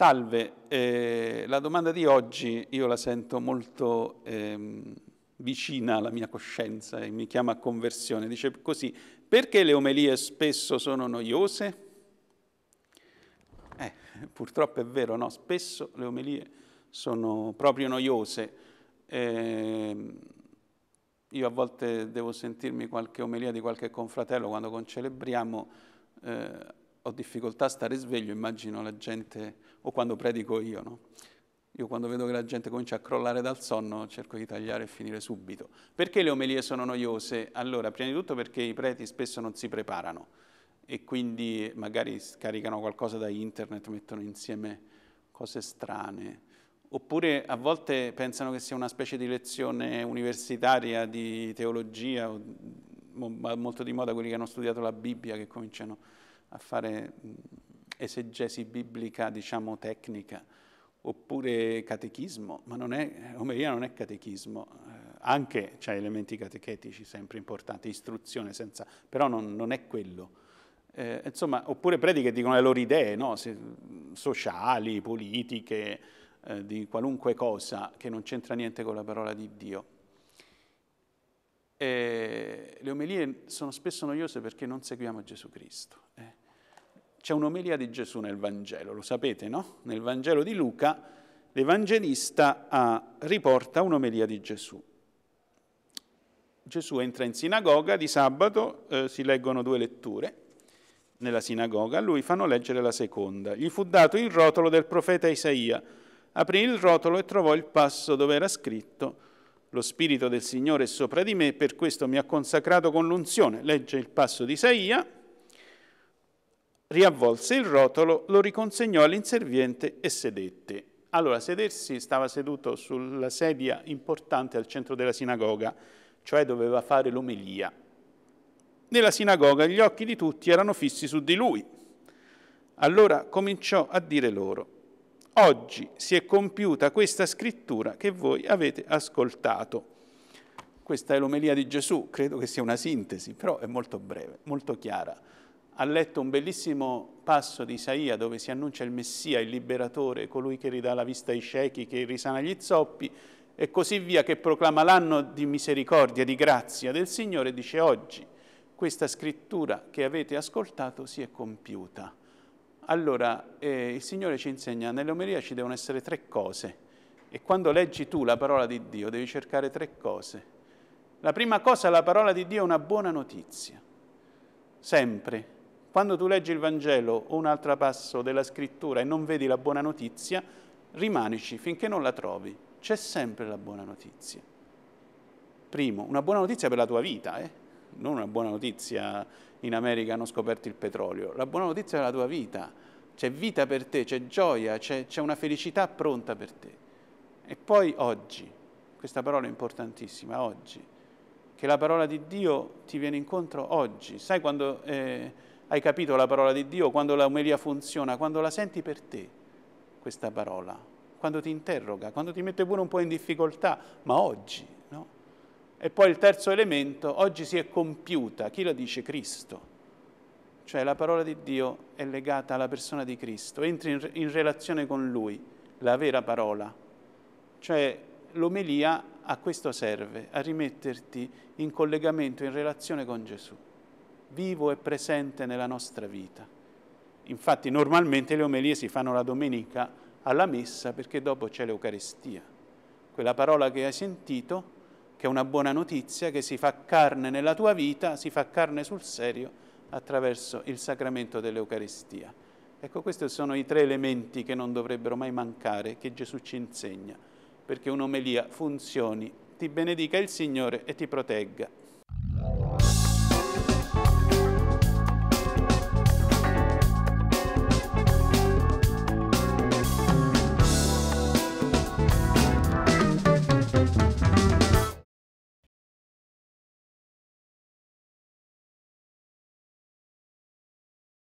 Salve, eh, la domanda di oggi io la sento molto eh, vicina alla mia coscienza e mi chiama a conversione. Dice così, perché le omelie spesso sono noiose? Eh, purtroppo è vero, no? Spesso le omelie sono proprio noiose. Ehm, io a volte devo sentirmi qualche omelia di qualche confratello quando concelebriamo eh, ho difficoltà a stare sveglio, immagino la gente, o quando predico io, no? Io quando vedo che la gente comincia a crollare dal sonno cerco di tagliare e finire subito. Perché le omelie sono noiose? Allora, prima di tutto perché i preti spesso non si preparano e quindi magari scaricano qualcosa da internet, mettono insieme cose strane. Oppure a volte pensano che sia una specie di lezione universitaria di teologia, molto di moda quelli che hanno studiato la Bibbia che cominciano a fare esegesi biblica, diciamo, tecnica, oppure catechismo, ma non è, omeria non è catechismo, eh, anche c'è cioè, elementi catechetici sempre importanti, istruzione senza, però non, non è quello. Eh, insomma, oppure prediche dicono le loro idee, no? Se, sociali, politiche, eh, di qualunque cosa che non c'entra niente con la parola di Dio. E eh, le omelie sono spesso noiose perché non seguiamo Gesù Cristo. Eh, c'è un'omelia di Gesù nel Vangelo, lo sapete, no? Nel Vangelo di Luca l'Evangelista ah, riporta un'omelia di Gesù. Gesù entra in sinagoga di sabato, eh, si leggono due letture nella sinagoga, a lui fanno leggere la seconda. Gli fu dato il rotolo del profeta Isaia. Aprì il rotolo e trovò il passo dove era scritto lo Spirito del Signore è sopra di me, per questo mi ha consacrato con l'unzione. Legge il passo di Isaia riavvolse il rotolo, lo riconsegnò all'inserviente e sedette. Allora, sedersi stava seduto sulla sedia importante al centro della sinagoga, cioè doveva fare l'omelia. Nella sinagoga gli occhi di tutti erano fissi su di lui. Allora cominciò a dire loro, oggi si è compiuta questa scrittura che voi avete ascoltato. Questa è l'omelia di Gesù, credo che sia una sintesi, però è molto breve, molto chiara ha letto un bellissimo passo di Isaia dove si annuncia il Messia, il liberatore, colui che ridà la vista ai ciechi, che risana gli zoppi e così via, che proclama l'anno di misericordia, di grazia del Signore, dice oggi questa scrittura che avete ascoltato si è compiuta. Allora eh, il Signore ci insegna, nell'omeria ci devono essere tre cose e quando leggi tu la parola di Dio devi cercare tre cose. La prima cosa, la parola di Dio è una buona notizia, sempre quando tu leggi il Vangelo o un altro passo della scrittura e non vedi la buona notizia, rimaneci finché non la trovi. C'è sempre la buona notizia. Primo, una buona notizia per la tua vita, eh? non una buona notizia in America hanno scoperto il petrolio, la buona notizia è la tua vita, c'è vita per te, c'è gioia, c'è, una felicità pronta per te. E poi oggi, questa parola è importantissima, oggi, che la parola di Dio ti viene incontro oggi. Sai quando eh, hai capito la parola di Dio? Quando l'omelia funziona, quando la senti per te, questa parola, quando ti interroga, quando ti mette pure un po' in difficoltà, ma oggi, no? E poi il terzo elemento, oggi si è compiuta, chi lo dice? Cristo. Cioè la parola di Dio è legata alla persona di Cristo, entri in, in relazione con Lui, la vera parola. Cioè l'omelia a questo serve, a rimetterti in collegamento, in relazione con Gesù vivo e presente nella nostra vita. Infatti normalmente le omelie si fanno la domenica alla messa perché dopo c'è l'Eucaristia. Quella parola che hai sentito, che è una buona notizia, che si fa carne nella tua vita, si fa carne sul serio attraverso il sacramento dell'Eucaristia. Ecco, questi sono i tre elementi che non dovrebbero mai mancare, che Gesù ci insegna, perché un'omelia funzioni, ti benedica il Signore e ti protegga.